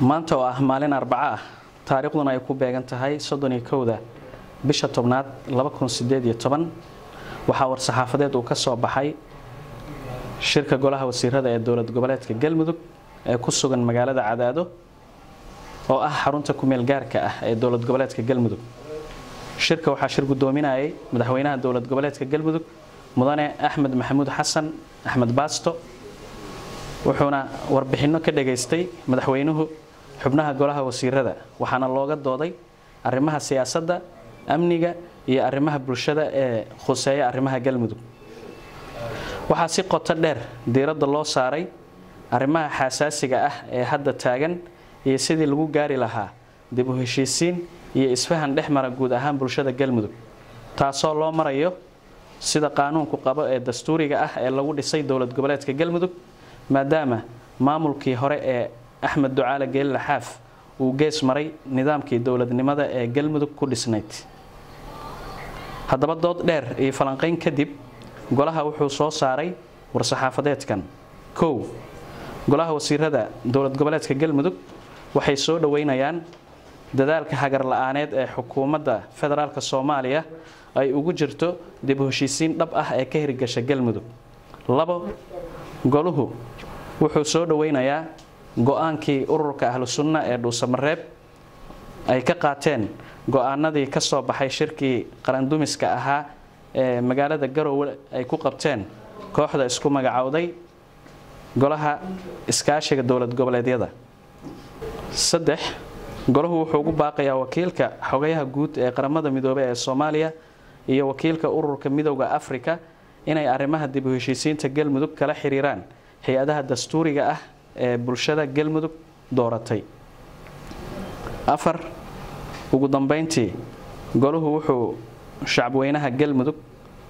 maanta oo ah maalin arbaco ah taariikhduna ay ku beegan tahay soddoniyo kowda bisha tobnaad waxaa war-saxaafadeed uu ka soo baxay shirka golaha wasiirada ee dowlad goboleedka galmudug ee ku sugan magaalada cadaado oo ah xarunta kumeelgaarka ah ee dowlad goboleedka galmudug shirka waxaa shir guddoominayay madaxweynaha dowlad goboleedka galmudug mudane axmed maxamuud xasan axmed baasto wuxuuna warbixinno ka dhageystay madaxweynuhu xubnaha golaha wasiirada waxaana looga dooday arrimaha siyaasadda amniga iyo arrimaha bulshada ee khuseeya arrimaha galmudug waxaa si qoto dheer diiradda loo saaray arrimaha xasaasiga ah ee hadda taagan iyo sidii lagu gaari lahaa dib u heshiisiin iyo isfahan dhex mara guud ahaan bulshada galmudug taasoo loo marayo sida qaanuunku qabo ee dastuuriga ah ee lagu dhisay dowlad goboleedka galmudug maadaama maamulkii hore ee axmed ducaale geeli laxaaf uu gees maray nidaamkii dowladnimada ee galmudug ku dhisnayd haddaba dood dheer iyo falanqayn kadib golaha wuxuu soo saaray war-saxaafadeedkan kow golaha wasiirada dowlad goboleedka galmudug waxay soo dhoweynayaan dadaalka hagarla'aaneed ee xukuumadda federaalk soomaaliya ay ugu jirto dib heshiisiin dhab ah ee ka hirgasha galmudug labo goluhu wuxuu soo dhoweynayaa go-aankii ururka ahlu sunna ee dhuusamareeb ay ka qaateen go-aanadii ka soo baxay shirkii qarandumiska ahaa ee magaalada garowe ay ku qabteen kooxda isku magacowday golaha iskaashiga dowlad goboleedyada saddex golahu wuxuu ugu baaqayaa wakiilka xogayaha guud ee qaramada midoobey ee soomaaliya iyo wakiilka ururka midowda afrika inay arrimaha dib u heshiisiinta galmudug kala xiriiraan hay-adaha dastuuriga ah ee bulshada galmudug dooratay afar ugu dambeyntii goluhu wuxuu shacabweynaha galmudug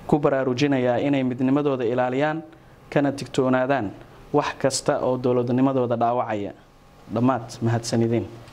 ku baraarujinayaa inay midnimadooda ilaaliyaan kana tigtoonaadaan wax kasta oo dowladnimadooda dhaawacaya dhammaad mahadsanidiin